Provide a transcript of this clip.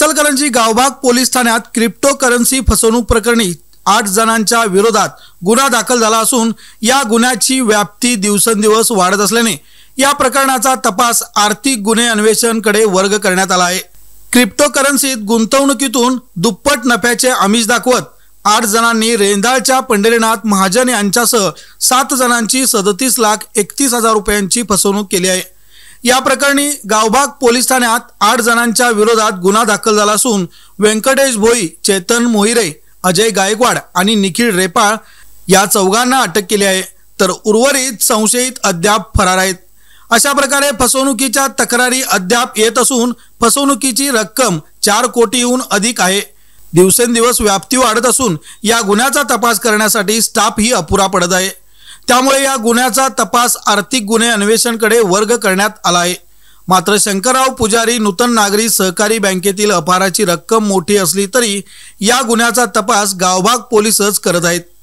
Ichalkaranji Gaobhag police ठाण्यात crypto currency फसवणूक प्रकरणी आठ जणांच्या विरोधात गुन्हा दाखल झाला असून या गुन्ह्याची व्याप्ती दिवसेंदिवस वाढत असल्याने या प्रकरणाचा तपास आर्थिक गुन्हे अन्वेषणकडे वर्ग करण्यात आला आहे क्रिप्टो करन्सीत गुंतवणुकीतून दुप्पट नफ्याचे आमिष दाखवत आठ जणांनी रेंदाळच्या पंढरीनाथ महाजन यांच्यासह सात जणांची सदतीस लाख एकतीस हजार रुपयांची फसवणूक केली आहे या प्रकरणी गावबाग पोलीस ठाण्यात आठ जणांच्या विरोधात गुन्हा दाखल झाला असून व्यंकटेश भोई चेतन मोहिरे अजय गायकवाड आणि निखिल रेपाळ या चौघांना अटक केली आहे तर उर्वरित संशयित अद्याप फरार आहेत अशा प्रकारे फसवणुकीच्या तक्रारी अद्याप येत असून फसवणुकीची रक्कम चार कोटीहून अधिक आहे दिवसेंदिवस व्याप्ती वाढत असून या गुन्ह्याचा तपास करण्यासाठी स्टाफही अपुरा पडत आहे त्यामुळे या गुन्ह्याचा तपास आर्थिक गुन्हे अन्वेषणकडे वर्ग करण्यात आला आहे मात्र शंकरराव पुजारी नूतन नागरी सहकारी बँकेतील अपाराची रक्कम मोठी असली तरी या गुन्ह्याचा तपास गावभाग पोलीसच करत आहेत